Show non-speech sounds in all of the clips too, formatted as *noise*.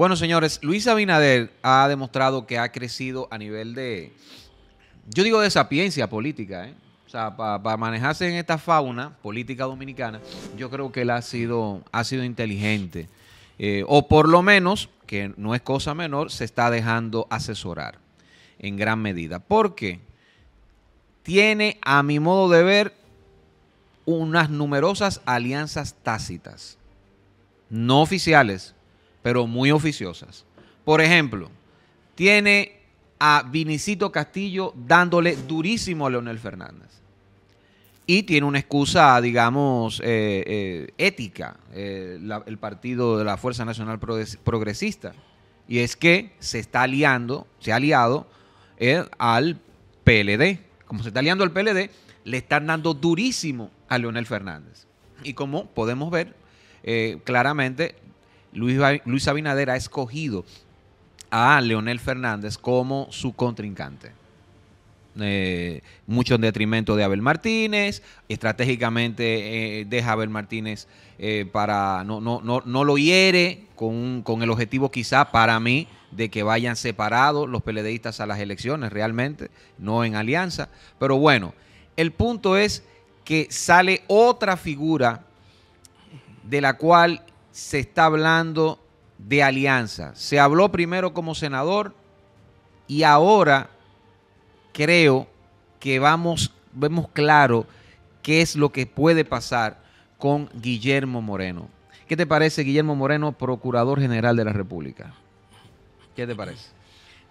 Bueno, señores, Luis Abinader ha demostrado que ha crecido a nivel de, yo digo de sapiencia política, ¿eh? O sea, para manejarse en esta fauna política dominicana, yo creo que él ha sido, ha sido inteligente. Eh, o por lo menos, que no es cosa menor, se está dejando asesorar en gran medida. Porque tiene, a mi modo de ver, unas numerosas alianzas tácitas, no oficiales, pero muy oficiosas. Por ejemplo, tiene a Vinicito Castillo dándole durísimo a Leonel Fernández. Y tiene una excusa, digamos, eh, eh, ética, eh, el partido de la Fuerza Nacional Progresista. Y es que se está aliando, se ha aliado al PLD. Como se está aliando al PLD, le están dando durísimo a Leonel Fernández. Y como podemos ver, claramente Luis, Abinader ha escogido a Leonel Fernández como su contrincante. Eh, mucho en detrimento de Abel Martínez, estratégicamente eh, deja a Abel Martínez eh, para, no, no, lo hiere con, con, el objetivo quizá para mí de que vayan separados los peledeístas a las elecciones realmente, no en alianza, pero bueno, el punto es que sale otra figura de la cual se está hablando de alianza. Se habló primero como senador y ahora creo que vamos, vemos claro qué es lo que puede pasar con Guillermo Moreno. ¿Qué te parece Guillermo Moreno, Procurador General de la República? ¿Qué te parece?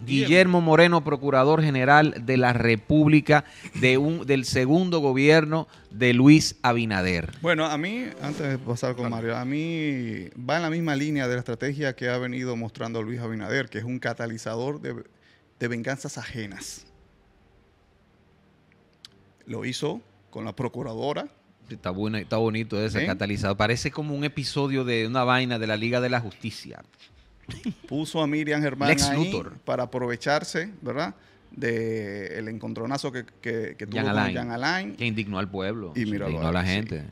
Guillermo Moreno, Procurador General de la República de del segundo gobierno de Luis Abinader. Bueno, a mí, antes de pasar con Mario, a mí va en la misma línea de la estrategia que ha venido mostrando Luis Abinader, que es un catalizador de, venganzas ajenas. Lo hizo con la Procuradora, Está, buena, está bonito ese ¿Eh? catalizador. Parece como un episodio de una vaina de la Liga de la Justicia puso a Miriam Germán ahí para aprovecharse, ¿verdad? De el encontronazo que, tuvo con Alain. Que indignó al pueblo. Y indignó a la gente.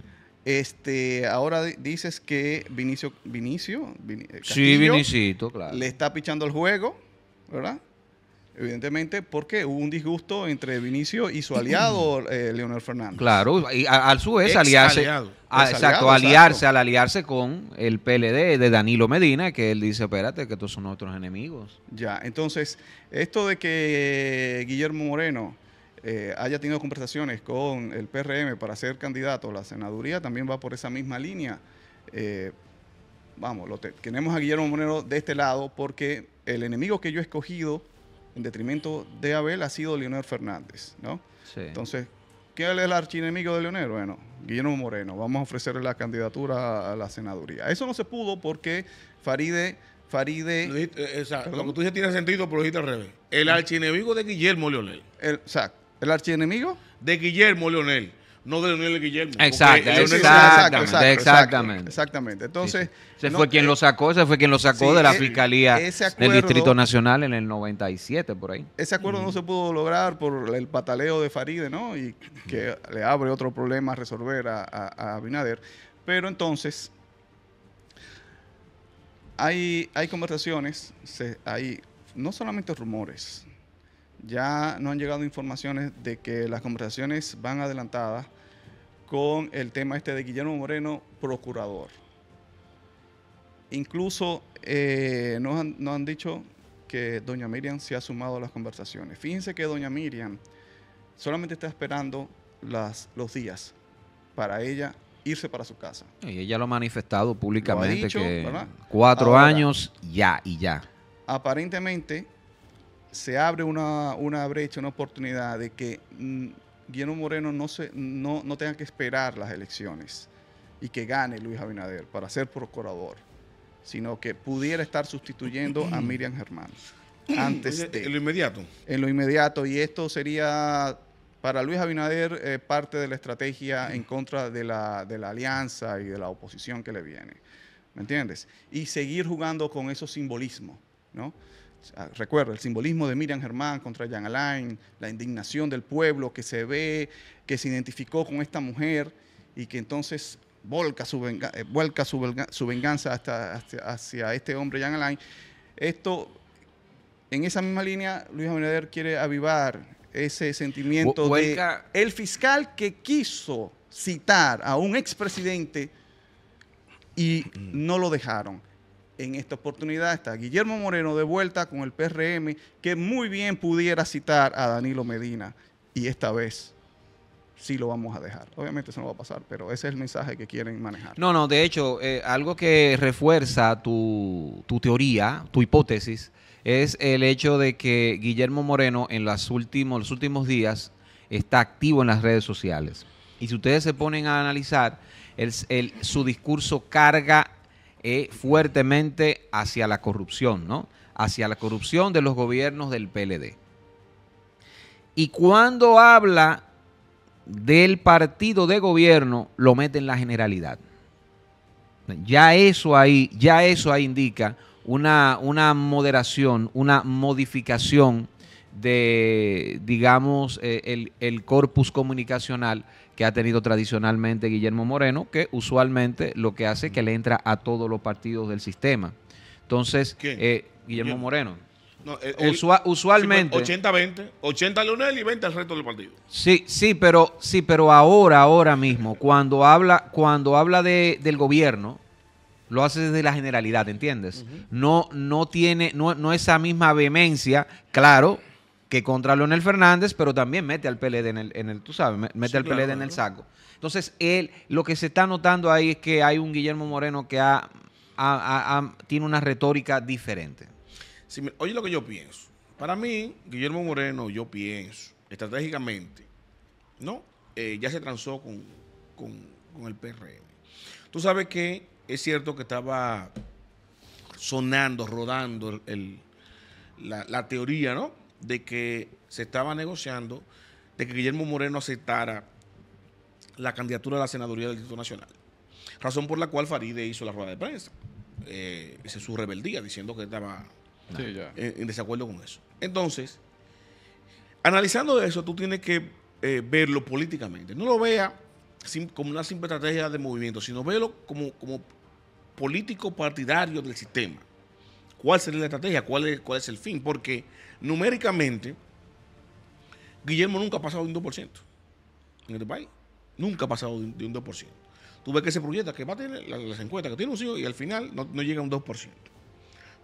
Este, ahora dices que Vinicio, Vinicio, eh, sí, Vinicito, claro. le está pichando el juego, ¿verdad? Evidentemente, porque hubo un disgusto entre Vinicio y su aliado, *clears throat* eh, Leonel Fernández. Claro, y al su vez aliarse. exacto, aliarse, al aliarse con el PLD de Danilo Medina, que él dice, espérate, que estos son otros enemigos. Ya, entonces, esto de que Guillermo Moreno eh, haya tenido conversaciones con el PRM para ser candidato a la senaduría, también va por esa misma línea. Eh, vamos, lo tenemos a Guillermo Moreno de este lado porque el enemigo que yo he escogido en detrimento de Abel ha sido Leonel Fernández, ¿no? Entonces, ¿quién es el archienemigo de Leonel? Bueno, Guillermo Moreno. Vamos a ofrecerle la candidatura a la senaduría. Eso no se pudo porque Faride... Faride... Lo, lo eh, que tú dices tiene sentido, pero lo dijiste al revés. El mm. archienemigo de Guillermo Leonel. El, exacto. ¿El archienemigo? De Guillermo Leonel no de Leonel Guillermo. Exacto, exactamente, exacto, exactamente, exactamente. Entonces. Se fue quien lo sacó, ese fue quien lo sacó de la eh, Fiscalía del Distrito Nacional en el 97, por ahí. Ese acuerdo no se pudo lograr por el pataleo de Faride, ¿no? Y que le abre otro problema a resolver a, a, Abinader. Pero entonces, hay, hay conversaciones, hay no solamente rumores, ya no han llegado informaciones de que las conversaciones van adelantadas con el tema este de Guillermo Moreno, procurador. Incluso eh, nos, han, dicho que doña Miriam se ha sumado a las conversaciones. Fíjense que doña Miriam solamente está esperando las, los días para ella irse para su casa. Y ella lo ha manifestado públicamente que cuatro años ya y ya. Aparentemente se abre una, una brecha, una oportunidad de que mm, Guillermo Moreno no, se, no, no tenga que esperar las elecciones y que gane Luis Abinader para ser procurador, sino que pudiera estar sustituyendo a Miriam Germán antes de... En lo inmediato. En lo inmediato, y esto sería para Luis Abinader eh, parte de la estrategia en contra de la, de la alianza y de la oposición que le viene, ¿me entiendes? Y seguir jugando con esos simbolismo. ¿no? Ah, Recuerda, el simbolismo de Miriam Germán contra Jan Alain, la indignación del pueblo que se ve, que se identificó con esta mujer y que entonces volca su, eh, vuelca su, venganza hasta, hacia este hombre Jan Alain. Esto, en esa misma línea, Luis Abinader quiere avivar ese sentimiento de el fiscal que quiso citar a un expresidente y no lo dejaron en esta oportunidad está Guillermo Moreno de vuelta con el PRM, que muy bien pudiera citar a Danilo Medina. Y esta vez sí lo vamos a dejar. Obviamente eso no va a pasar, pero ese es el mensaje que quieren manejar. No, no, de hecho, eh, algo que refuerza tu, teoría, tu hipótesis, es el hecho de que Guillermo Moreno en los últimos días está activo en las redes sociales. Y si ustedes se ponen a analizar, su discurso carga eh, fuertemente hacia la corrupción, ¿no? Hacia la corrupción de los gobiernos del PLD. Y cuando habla del partido de gobierno, lo mete en la generalidad. Ya eso ahí, ya eso indica una, moderación, una modificación de, digamos, eh, el, el corpus comunicacional que ha tenido tradicionalmente Guillermo Moreno, que usualmente lo que hace es que le entra a todos los partidos del sistema. Entonces, eh, Guillermo Moreno. usualmente. 80-20, 80 Leonel y 20 al resto del partido. Sí, sí, pero, sí, pero ahora, ahora mismo, cuando habla, cuando habla de, del gobierno, lo hace desde la generalidad, ¿entiendes? No, no tiene, no, no esa misma vehemencia, claro, que contra Leonel Fernández, pero también mete al PLD en el, tú sabes, mete al PLD en el saco. Entonces, él, lo que se está notando ahí es que hay un Guillermo Moreno que ha, tiene una retórica diferente. oye lo que yo pienso. Para mí, Guillermo Moreno, yo pienso, estratégicamente, ¿no? Eh, ya se transó con, el PRM. Tú sabes que es cierto que estaba sonando, rodando la teoría, ¿no? de que se estaba negociando de que Guillermo Moreno aceptara la candidatura a la senaduría del Distrito Nacional. Razón por la cual Faride hizo la rueda de prensa. Eh, su rebeldía, diciendo que estaba En, desacuerdo con eso. Entonces, analizando eso, tú tienes que eh, verlo políticamente. No lo vea como una simple estrategia de movimiento, sino velo como, como político partidario del sistema cuál sería la estrategia, cuál es, cuál es el fin, porque numéricamente Guillermo nunca ha pasado de un 2% en este país, nunca ha pasado de un, 2%. Tú ves que se proyecta, que va a tener las, encuestas, que tiene un sí y al final no, llega a un 2%.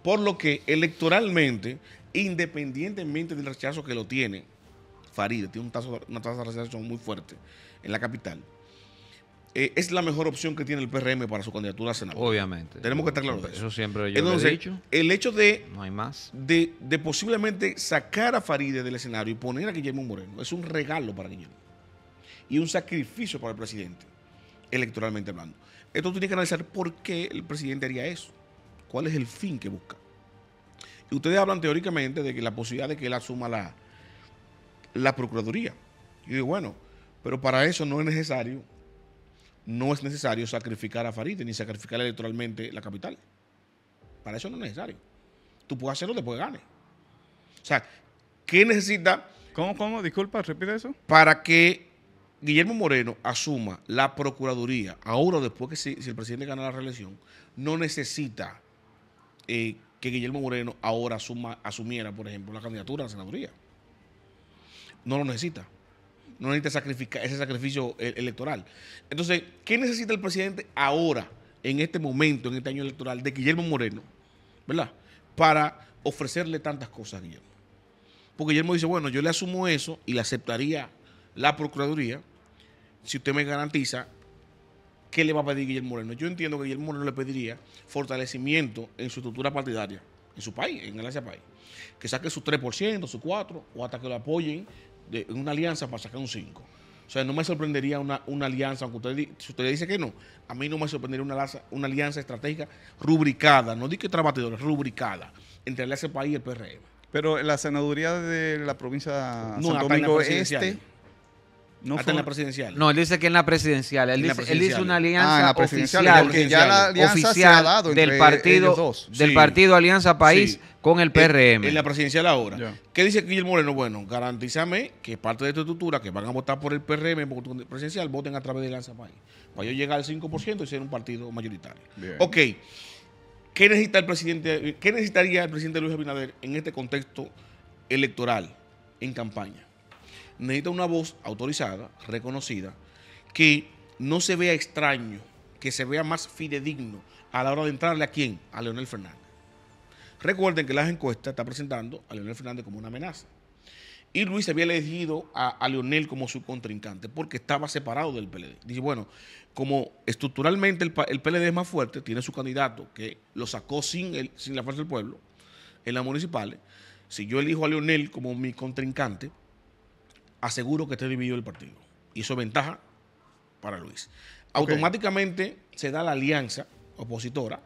Por lo que electoralmente, independientemente del rechazo que lo tiene, Faride tiene una tasa de rechazo muy fuerte en la capital. Eh, es la mejor opción que tiene el PRM para su candidatura a senador. Obviamente. Tenemos que estar claros de eso. Eso siempre yo he dicho. El hecho de, no hay más. De, posiblemente sacar a Faride del escenario y poner a Guillermo Moreno es un regalo para Guillermo y un sacrificio para el presidente, electoralmente hablando. Esto tiene que analizar por qué el presidente haría eso, cuál es el fin que busca. Y ustedes hablan teóricamente de que la posibilidad de que él asuma la, la Procuraduría. Yo digo, bueno, pero para eso no es necesario no es necesario sacrificar a Farid ni sacrificar electoralmente la capital. Para eso no es necesario. Tú puedes hacerlo después de gane. O sea, ¿qué necesita? ¿Cómo, cómo? Disculpa, repite eso. Para que Guillermo Moreno asuma la Procuraduría, ahora o después que si, el presidente gana la reelección, no necesita eh, que Guillermo Moreno ahora asumiera, por ejemplo, la candidatura a la senaduría. No lo necesita no necesita ese sacrificio eh, electoral. Entonces, ¿qué necesita el presidente ahora, en este momento, en este año electoral, de Guillermo Moreno, ¿verdad? Para ofrecerle tantas cosas a Guillermo. Porque Guillermo dice, bueno, yo le asumo eso y le aceptaría la Procuraduría si usted me garantiza qué le va a pedir Guillermo Moreno. Yo entiendo que Guillermo Moreno le pediría fortalecimiento en su estructura partidaria, en su país, en asia País. Que saque su 3%, su 4%, o hasta que lo apoyen de una alianza para sacar un 5. O sea, no me sorprendería una, alianza, aunque usted, si usted dice que no, a mí no me sorprendería una, una alianza estratégica rubricada, no di que trabatidora, rubricada, entre el ese país y el PRM. E. Pero la senaduría de la provincia de no, Santo Domingo Este no en la presidencial. No, él dice que en la presidencial. Él, dice, él una alianza oficial, del partido, del partido Alianza País con el PRM. En, la presidencial ahora. ¿Qué dice Guillermo Moreno? Bueno, garantízame que parte de esta estructura que van a votar por el PRM presidencial voten a través de Alianza País. Para yo llegar al 5% y ser un partido mayoritario. Ok. ¿Qué necesita el presidente? ¿Qué necesitaría el presidente Luis Abinader en este contexto electoral en campaña? necesita una voz autorizada, reconocida, que no se vea extraño, que se vea más fidedigno a la hora de entrarle a quién, a Leonel Fernández. Recuerden que las encuestas están presentando a Leonel Fernández como una amenaza. Y Luis había elegido a, Leonel como su contrincante porque estaba separado del PLD. Dice, bueno, como estructuralmente el, PLD es más fuerte, tiene su candidato que lo sacó sin, sin la fuerza del pueblo en las municipales. Si yo elijo a Leonel como mi contrincante, aseguro que esté dividido el partido. Y eso es ventaja para Luis. Automáticamente se da la alianza opositora.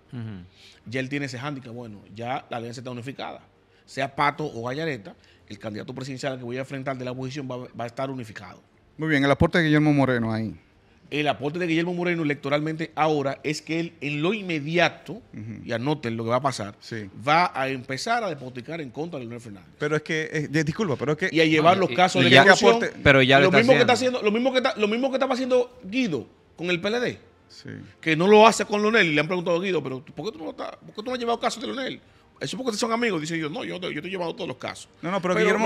Ya él tiene ese hándicap. Bueno, ya la alianza está unificada. Sea Pato o Gallareta, el candidato presidencial que voy a enfrentar de la oposición va a estar unificado. Muy bien, el aporte de Guillermo Moreno ahí el aporte de Guillermo Moreno electoralmente ahora es que él en lo inmediato, y anoten lo que va a pasar, va a empezar a despoticar en contra de Leonel Fernández. Pero es que, eh, disculpa, pero es que... Y a llevar los casos de la Pero ya lo, lo mismo que está haciendo. Lo mismo que, está, lo mismo que estaba haciendo Guido con el PLD. Sí. Que no lo hace con Leonel. Y le han preguntado a Guido, pero ¿por qué tú no, ¿por qué tú no has llevado casos de Leonel? Eso porque son amigos, dicen yo, no, yo, yo te he llevado todos los casos. No, no, pero, Guillermo,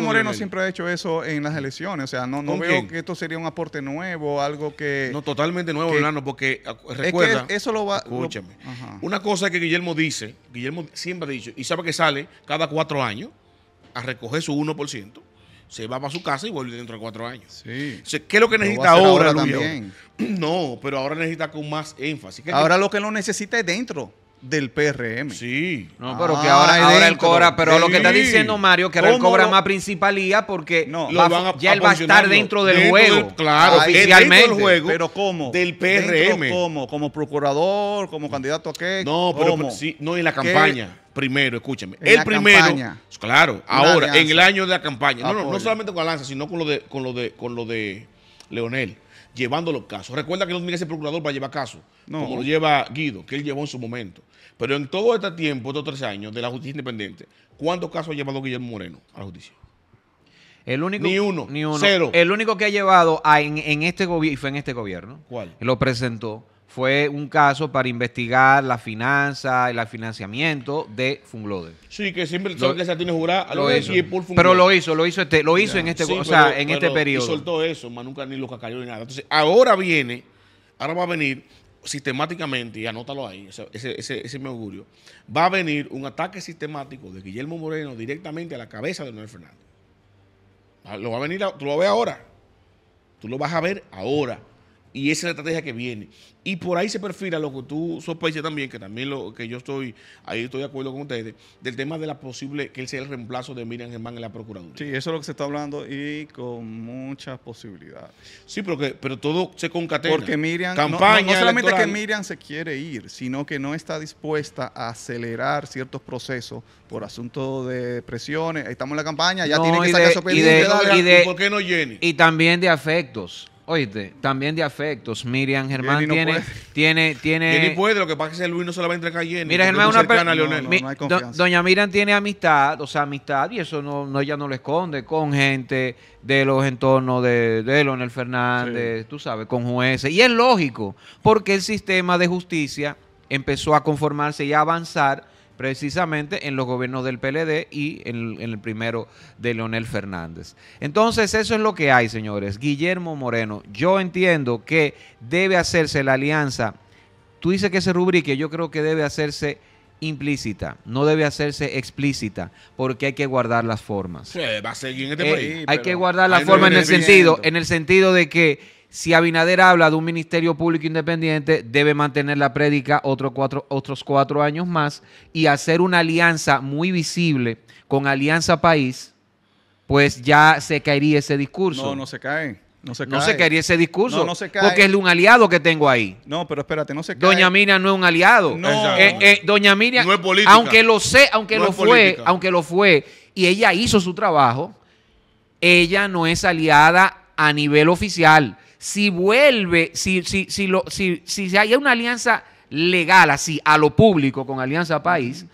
Moreno, siempre, ha hecho eso en las elecciones. O sea, no, no veo que esto sería un aporte nuevo, algo que. No, totalmente nuevo, hermano porque recuerda. eso lo va. Escúchame. una cosa que Guillermo dice, Guillermo siempre ha dicho, y sabe que sale cada cuatro años a recoger su 1%. Se va para su casa y vuelve dentro de cuatro años. Sí. ¿Qué es lo que necesita ahora, también? *clears throat* No, pero ahora necesita con más énfasis. Ahora lo que lo necesita es dentro del PRM. Sí. Ah, pero que ahora, él cobra. Pero lo que está diciendo Mario, que ahora él cobra más principalía porque no, ya él va a estar dentro del juego. claro, oficialmente. del juego, pero ¿cómo? Del PRM. ¿Cómo? ¿Como procurador? ¿Como candidato a qué? No, pero, no en la campaña. Primero, escúchame. el primero. Claro, ahora, en el año de la campaña. No, no, solamente con lanza sino con lo de, con lo de, con lo de Leonel llevando los casos. Recuerda que no tiene ese procurador para llevar casos, no. como lo lleva Guido, que él llevó en su momento. Pero en todo este tiempo, estos tres años de la justicia independiente, ¿cuántos casos ha llevado Guillermo Moreno a la justicia? El único, ni uno, ni Cero. El único que ha llevado en, este gobierno, fue en este gobierno. ¿Cuál? Lo presentó. Fue un caso para investigar la finanza, y el financiamiento de Funglode. Sí, que siempre se tiene jurado a lo de y por Pero lo hizo, lo hizo este, lo hizo en este, o sea, en este periodo. Y soltó eso, más nunca ni lo cacayó ni nada. Entonces, ahora viene, ahora va a venir sistemáticamente, y anótalo ahí, ese, ese, ese me augurio, va a venir un ataque sistemático de Guillermo Moreno directamente a la cabeza de Noel Fernández. Ah, lo va a venir, tú lo ves ahora. Tú lo vas a ver ahora. Y esa es la estrategia que viene. Y por ahí se perfila lo que tú sospechas también, que también lo que yo estoy, ahí estoy de acuerdo con ustedes, del tema de la posible que él sea el reemplazo de Miriam Germán en la Procuraduría. Sí, eso es lo que se está hablando y con muchas posibilidades. Sí, pero, que, pero todo se concatena. Porque Miriam, no, solamente que Miriam se quiere ir, sino que no está dispuesta a acelerar ciertos procesos por asunto de presiones. Estamos en la campaña, ya tiene que sacar su por qué no Jenny? Y también de afectos. Oíste, también de afectos. Miriam Germán tiene, tiene, tiene. puede, lo que pasa es que Luis no se la va a entregar Mira, Germán es una persona. Doña Miriam tiene amistad, o sea, amistad, y eso no, ella no lo esconde, con gente de los entornos de, de Leonel Fernández, tú sabes, con jueces. Y es lógico, porque el sistema de justicia empezó a conformarse y a avanzar precisamente en los gobiernos del PLD y en, el primero de Leonel Fernández. Entonces, eso es lo que hay, señores. Guillermo Moreno, yo entiendo que debe hacerse la alianza. Tú dices que se rubrique, yo creo que debe hacerse implícita, no debe hacerse explícita, porque hay que guardar las formas. va a seguir en este eh, país, hay que guardar las formas en el sentido, en el sentido de que si Abinader habla de un ministerio público independiente, debe mantener la prédica otros cuatro, otros cuatro años más y hacer una alianza muy visible con Alianza País, pues ya se caería ese discurso. No, no se cae. No se, cae. no se caería ese discurso. No, Porque es un aliado que tengo ahí. No, pero espérate, no se cae. Doña Mina no es un aliado. No. Eh, eh, doña Mina. no es aunque lo sé, aunque lo fue, aunque lo fue, y ella hizo su trabajo, ella no es aliada a nivel oficial si vuelve, si, si, si, lo, si, si hay una alianza legal así a lo público con Alianza País,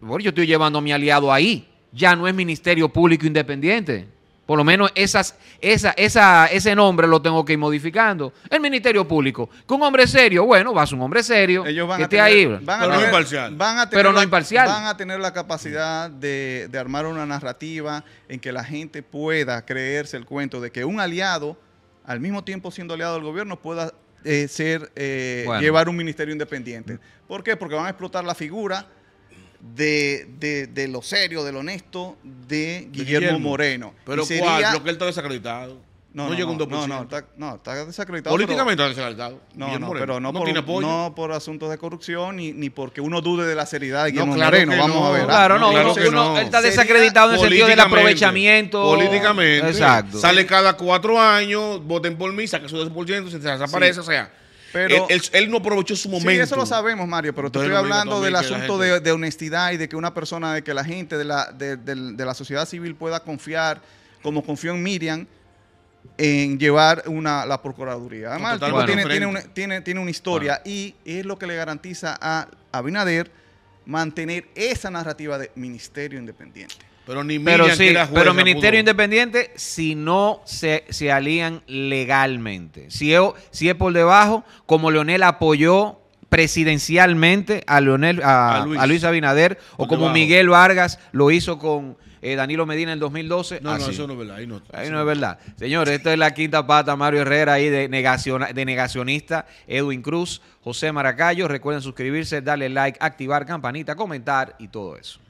bueno, yo estoy llevando a mi aliado ahí, ya no es Ministerio Público Independiente. Por lo menos esas, esa, esa, ese nombre lo tengo que ir modificando. El Ministerio Público. Que un hombre serio, bueno, vas a ser un hombre serio. que a esté ahí. imparcial. Van a tener la, imparcial. Van a tener la capacidad de, de armar una narrativa en que la gente pueda creerse el cuento de que un aliado al mismo tiempo siendo aliado del gobierno, pueda eh, ser eh, llevar un ministerio independiente. ¿Por qué? Porque van a explotar la figura de, serio, de lo serio, honesto de Guillermo, Moreno. Pero ¿cuál? Lo que él está desacreditado. No, no, llega un 2%. No, no, está, no, está desacreditado. Políticamente está desacreditado. No, no pero no, por, no por asuntos de corrupción ni, ni porque uno dude de la seriedad de no claro no vamos a ver. Claro, no, claro él está desacreditado en el sentido del aprovechamiento. Políticamente. Exacto. Sale cada cuatro años, voten por mí, saca su 10%, se desaparece, o sea. Pero él, no aprovechó su momento. Sí, eso lo sabemos, Mario, pero te estoy hablando del asunto de, honestidad y de que una persona, de que la gente de la, de la sociedad civil pueda confiar, como confió en Miriam, en llevar una, la Procuraduría. Además, el tiene, tiene, una, historia y es lo que le garantiza a Abinader mantener esa narrativa de ministerio independiente. Pero ni pero sí, pero Ministerio Independiente si no se, se alían legalmente. Si si es por debajo, como Leonel apoyó presidencialmente a, Leonel, a, Luis. Abinader o como Miguel Vargas lo hizo con eh, Danilo Medina en el 2012. No, no, eso no es verdad. Ahí no, es verdad. Señores, esta es la quinta pata, Mario Herrera, ahí de negacionista, Edwin Cruz, José Maracayo. Recuerden suscribirse, darle like, activar campanita, comentar y todo eso.